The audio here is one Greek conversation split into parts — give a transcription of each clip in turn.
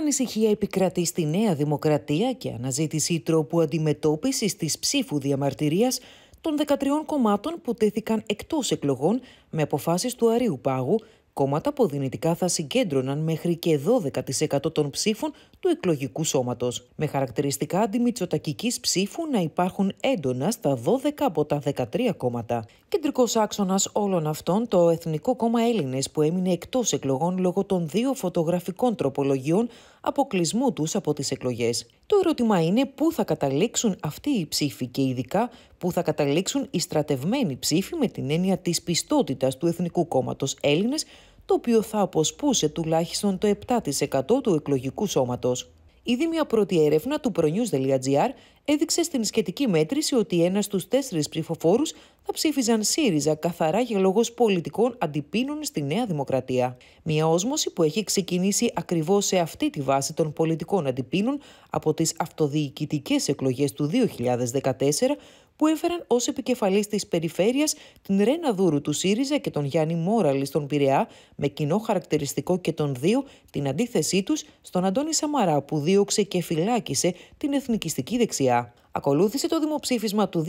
Ανησυχία επικρατεί στη Νέα Δημοκρατία και αναζήτηση τρόπου αντιμετώπισης της ψήφου διαμαρτυρίας των 13 κομμάτων που τέθηκαν εκτός εκλογών με αποφάσεις του Αρίου Πάγου κόμματα που δυνητικά θα συγκέντρωναν μέχρι και 12% των ψήφων του εκλογικού σώματος, με χαρακτηριστικά αντιμητσοτακικής ψήφου να υπάρχουν έντονα στα 12 από τα 13 κόμματα. Κεντρικός άξονας όλων αυτών το Εθνικό Κόμμα Έλληνες που έμεινε εκτός εκλογών λόγω των δύο φωτογραφικών τροπολογιών αποκλεισμού τους από τις εκλογές. Το ερώτημα είναι πού θα καταλήξουν αυτοί οι ψήφοι και ειδικά πού θα καταλήξουν οι στρατευμένοι ψήφοι με την έννοια της πιστότητας του Εθνικού Κόμματος Έλληνες, το οποίο θα αποσπούσε τουλάχιστον το 7% του εκλογικού σώματος. Ήδη μια πρώτη έρευνα του pronews.gr έδειξε στην σχετική μέτρηση ότι ένας στους τέσσερις ψηφοφόρους θα ψήφιζαν ΣΥΡΙΖΑ καθαρά για λόγους πολιτικών αντιπίνων στη Νέα Δημοκρατία. Μια όσμωση που έχει ξεκινήσει ακριβώς σε αυτή τη βάση των πολιτικών αντιπίνων από τις αυτοδιοικητικές εκλογές του 2014 που έφεραν ως επικεφαλής της περιφέρειας την Ρένα Δούρου του ΣΥΡΙΖΑ και τον Γιάννη Μόραλη στον Πειραιά, με κοινό χαρακτηριστικό και των δύο την αντίθεσή τους στον Αντώνη Σαμαρά που δίωξε και φυλάκισε την εθνικιστική δεξιά. Ακολούθησε το δημοψήφισμα του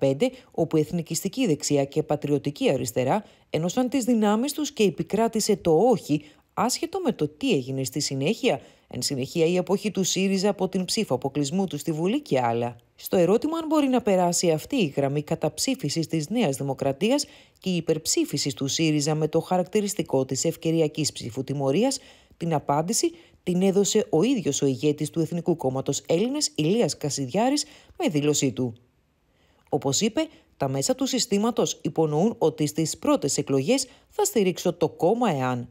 2015, όπου εθνικιστική δεξιά και πατριωτική αριστερά ένωσαν τις δυνάμεις τους και επικράτησε το όχι άσχετο με το τι έγινε στη συνέχεια, εν συνεχεία η εποχή του ΣΥΡΙΖΑ από την ψήφα αποκλεισμού του στη Βουλή και άλλα. Στο ερώτημα αν μπορεί να περάσει αυτή η γραμμή καταψήφισης της Νέας Δημοκρατίας και η υπερψήφισης του ΣΥΡΙΖΑ με το χαρακτηριστικό της ευκαιριακής τιμωρίας, την απάντηση την έδωσε ο ίδιος ο ηγέτης του Εθνικού Κόμματος Έλληνες Ηλίας Κασιδιάρης με δήλωσή του. Όπως είπε, τα μέσα του συστήματος υπονοούν ότι στις πρώτες εκλογές θα στηρίξω το κόμμα εάν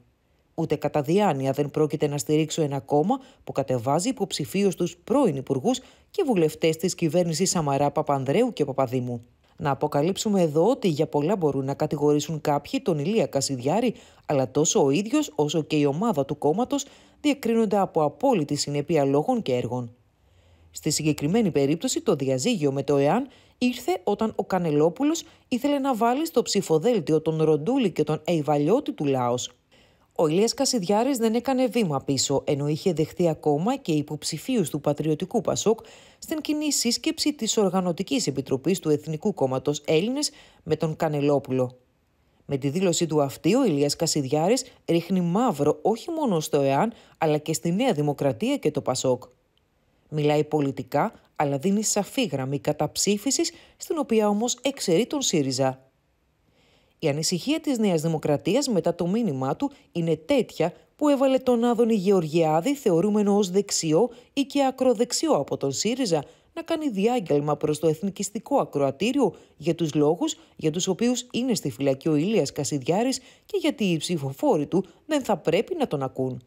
Ούτε κατά διάνοια δεν πρόκειται να στηρίξω ένα κόμμα που κατεβάζει υποψηφίου τους πρώην υπουργούς και βουλευτές της κυβέρνησης Σαμαρά Παπανδρέου και Παπαδήμου. Να αποκαλύψουμε εδώ ότι για πολλά μπορούν να κατηγορήσουν κάποιοι τον Ηλία Κασιδιάρη, αλλά τόσο ο ίδιος όσο και η ομάδα του κόμματος διακρίνονται από απόλυτη συνέπεια λόγων και έργων. Στη συγκεκριμένη περίπτωση, το διαζύγιο με το ΕΑΝ ήρθε όταν ο Κανελόπουλος ήθελε να βάλει στο ψηφοδέλτιο τον Ροντούλη και τον Εϊβαλιώτη του Λάου. Ο Ηλίας Κασιδιάρης δεν έκανε βήμα πίσω, ενώ είχε δεχτεί ακόμα και υποψηφίους του Πατριωτικού Πασόκ στην κοινή σύσκεψη της οργανωτικής επιτροπής του Εθνικού Κόμματος Έλληνες με τον Κανελόπουλο. Με τη δήλωσή του αυτή, ο Ηλίας Κασιδιάρης ρίχνει μαύρο όχι μόνο στο ΕΑΝ, αλλά και στη Νέα Δημοκρατία και το Πασόκ. Μιλάει πολιτικά, αλλά δίνει σαφή γραμμή καταψήφισης, στην οποία όμως εξαιρεί τον ΣΥΡΙΖΑ. Η ανησυχία της Νέας Δημοκρατίας μετά το μήνυμά του είναι τέτοια που έβαλε τον Άδωνη Γεωργιάδη θεωρούμενο ως δεξιό ή και ακροδεξιό από τον ΣΥΡΙΖΑ να κάνει διάγγελμα προς το εθνικιστικό ακροατήριο για τους λόγους για τους οποίους είναι στη φυλακή ο Ηλίας Κασιδιάρης και γιατί οι ψηφοφόροι του δεν θα πρέπει να τον ακούν.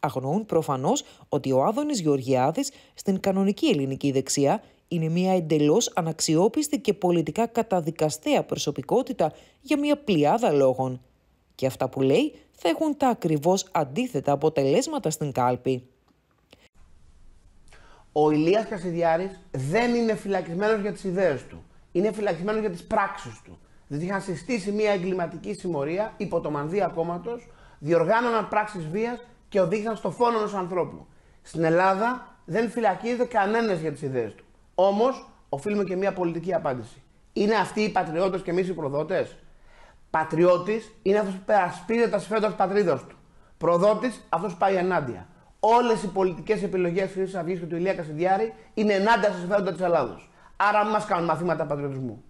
Αγνοούν προφανώς ότι ο Άδωνης Γεωργιάδης, στην κανονική ελληνική δεξιά είναι μια εντελώς αναξιόπιστη και πολιτικά καταδικαστέα προσωπικότητα για μια πλειάδα λόγων. Και αυτά που λέει θα έχουν τα ακριβώς αντίθετα αποτελέσματα στην κάλπη. Ο Ηλίας Κασιδιάρης δεν είναι φυλακισμένος για τις ιδέες του. Είναι φυλακισμένος για τις πράξεις του. Δεν δηλαδή είχαν συστήσει μια εγκληματική συμμορία υπό το μανδύα κόμματος, διοργάνωναν πράξεις βίας και οδήγησαν στο φόνο ενός ανθρώπου. Στην Ελλάδα δεν φυλακίζεται κανένας για τις ιδέες του. Όμως, οφείλουμε και μια πολιτική απάντηση. Είναι αυτοί οι πατριώτες και εμείς οι προδότες. Πατριώτης είναι αυτός που περασπίζεται τα συμφέροντα της πατρίδα του. Προδότης, αυτός πάει ενάντια. Όλες οι πολιτικές επιλογές τη Χρυσή Αυγής και του Ηλία Κασιδιάρη είναι ενάντια στα συμφέροντα της Ελλάδος. Άρα, μας κάνουν μαθήματα πατριωτισμού.